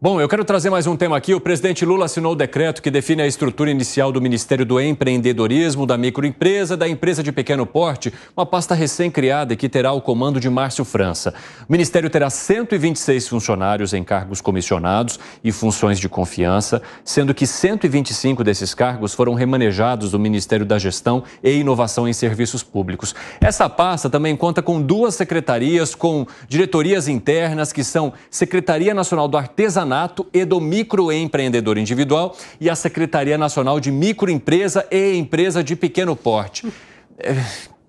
Bom, eu quero trazer mais um tema aqui. O presidente Lula assinou o decreto que define a estrutura inicial do Ministério do Empreendedorismo, da microempresa, da empresa de pequeno porte, uma pasta recém-criada e que terá o comando de Márcio França. O ministério terá 126 funcionários em cargos comissionados e funções de confiança, sendo que 125 desses cargos foram remanejados do Ministério da Gestão e Inovação em Serviços Públicos. Essa pasta também conta com duas secretarias com diretorias internas que são Secretaria Nacional do Artesanato Senato e do Microempreendedor Individual e a Secretaria Nacional de Microempresa e Empresa de Pequeno Porte. Eh,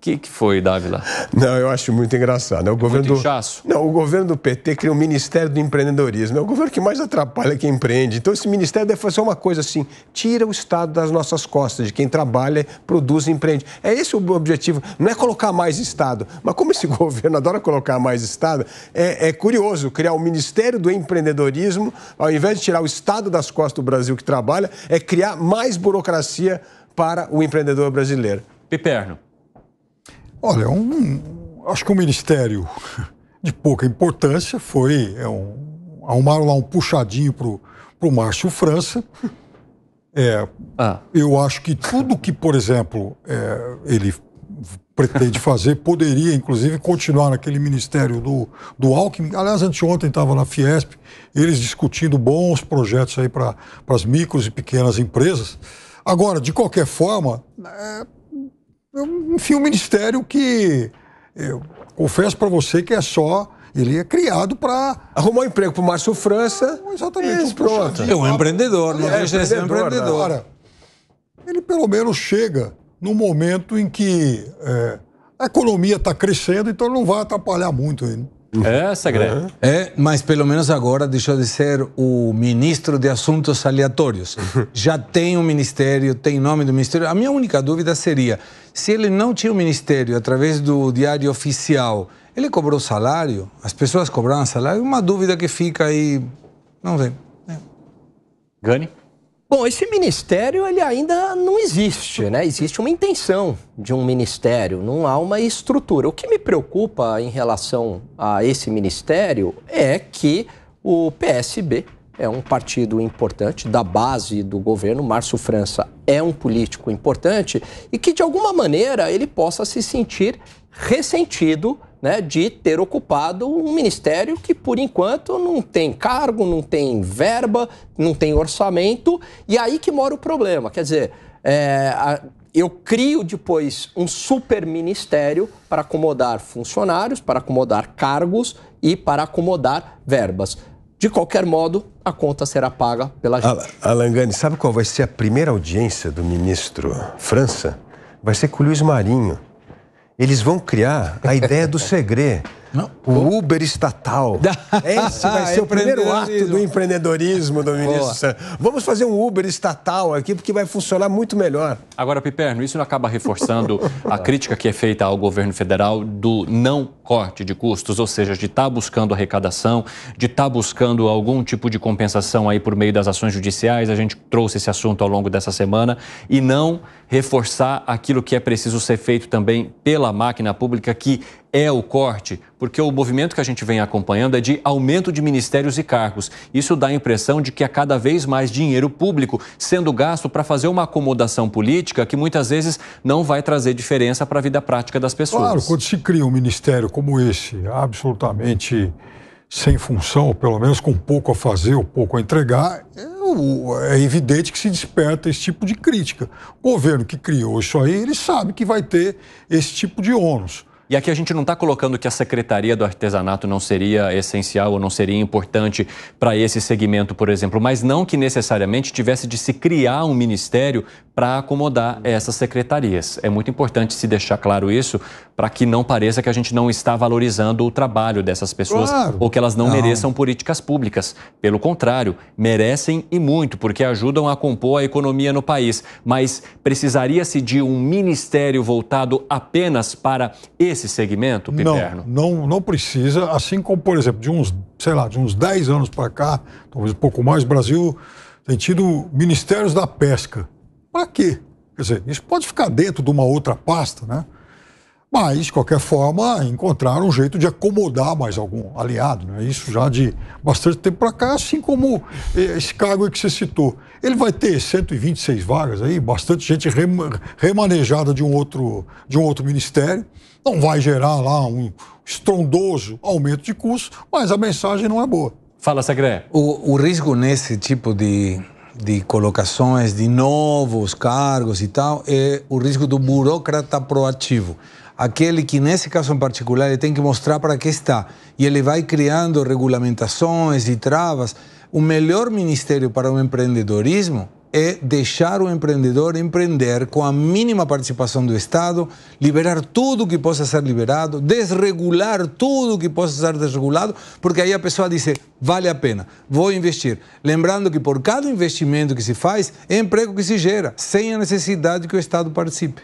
o que, que foi, Dávila? Não, eu acho muito engraçado. É o é governo muito do... inchaço? Não, o governo do PT criou o Ministério do Empreendedorismo. É o governo que mais atrapalha quem empreende. Então, esse ministério deve fazer uma coisa assim: tira o Estado das nossas costas, de quem trabalha, produz e empreende. É esse o objetivo. Não é colocar mais Estado. Mas como esse governo adora colocar mais Estado, é, é curioso criar o Ministério do Empreendedorismo, ao invés de tirar o Estado das costas do Brasil que trabalha, é criar mais burocracia para o empreendedor brasileiro. Piperno. Olha, um, acho que um ministério de pouca importância foi é um, arrumaram lá um puxadinho pro pro Márcio França. É, ah. Eu acho que tudo que, por exemplo, é, ele pretende fazer poderia, inclusive, continuar naquele ministério do, do Alckmin. Aliás, anteontem estava na Fiesp, eles discutindo bons projetos aí para as micros e pequenas empresas. Agora, de qualquer forma, é, é um filme que eu confesso para você que é só ele é criado para arrumar um emprego para o Márcio França. Ah, exatamente. Isso, pronto. É um empreendedor, não É, empreendedor. Né? empreendedor. Agora, ele pelo menos chega no momento em que é, a economia está crescendo, então não vai atrapalhar muito ele. É, Segredo. Uhum. É, mas pelo menos agora deixou de ser o ministro de assuntos aleatórios. Já tem um ministério, tem nome do ministério. A minha única dúvida seria se ele não tinha o ministério através do diário oficial, ele cobrou salário? As pessoas cobraram salário? Uma dúvida que fica aí, não sei. É. Né? Gani? Bom, esse ministério ele ainda não existe, né? Existe uma intenção de um ministério, não há uma estrutura. O que me preocupa em relação a esse ministério é que o PSB é um partido importante da base do governo. Márcio França é um político importante e que, de alguma maneira, ele possa se sentir ressentido né, de ter ocupado um ministério que, por enquanto, não tem cargo, não tem verba, não tem orçamento. E aí que mora o problema. Quer dizer, é, a, eu crio depois um super ministério para acomodar funcionários, para acomodar cargos e para acomodar verbas. De qualquer modo, a conta será paga pela gente. Alan Gani, sabe qual vai ser a primeira audiência do ministro França? Vai ser com o Luiz Marinho. Eles vão criar a ideia do segredo. Não. O Uber estatal. Esse vai ser o primeiro ato do empreendedorismo do ministro Santos. Vamos fazer um Uber estatal aqui, porque vai funcionar muito melhor. Agora, Piperno, isso não acaba reforçando a crítica que é feita ao governo federal do não corte de custos, ou seja, de estar tá buscando arrecadação, de estar tá buscando algum tipo de compensação aí por meio das ações judiciais. A gente trouxe esse assunto ao longo dessa semana e não reforçar aquilo que é preciso ser feito também pela máquina pública que é o corte, porque o movimento que a gente vem acompanhando é de aumento de ministérios e cargos. Isso dá a impressão de que há cada vez mais dinheiro público sendo gasto para fazer uma acomodação política que muitas vezes não vai trazer diferença para a vida prática das pessoas. Claro, quando se cria um ministério como esse, absolutamente sem função, ou pelo menos com pouco a fazer ou pouco a entregar, é, é evidente que se desperta esse tipo de crítica. O governo que criou isso aí, ele sabe que vai ter esse tipo de ônus. E aqui a gente não está colocando que a Secretaria do Artesanato não seria essencial ou não seria importante para esse segmento, por exemplo, mas não que necessariamente tivesse de se criar um ministério para acomodar essas secretarias. É muito importante se deixar claro isso para que não pareça que a gente não está valorizando o trabalho dessas pessoas claro. ou que elas não, não mereçam políticas públicas. Pelo contrário, merecem e muito, porque ajudam a compor a economia no país. Mas precisaria-se de um ministério voltado apenas para esse segmento, Piperno? Não, não, não precisa. Assim como, por exemplo, de uns, sei lá, de uns 10 anos para cá, talvez um pouco mais, o Brasil tem tido ministérios da pesca. Para quê? Quer dizer, isso pode ficar dentro de uma outra pasta, né? Mas, de qualquer forma, encontraram um jeito de acomodar mais algum aliado. Né? Isso já de bastante tempo para cá, assim como eh, esse cargo que você citou. Ele vai ter 126 vagas aí, bastante gente remanejada de um outro, de um outro ministério. Não vai gerar lá um estrondoso aumento de custos, mas a mensagem não é boa. Fala, Segre. O, o risco nesse tipo de de colocações de novos cargos e tal, é o risco do burocrata proativo. Aquele que, nesse caso em particular, ele tem que mostrar para que está. E ele vai criando regulamentações e travas. O melhor ministério para o empreendedorismo é deixar o empreendedor empreender com a mínima participação do Estado, liberar tudo que possa ser liberado, desregular tudo que possa ser desregulado, porque aí a pessoa diz: vale a pena, vou investir. Lembrando que por cada investimento que se faz, é emprego que se gera, sem a necessidade que o Estado participe.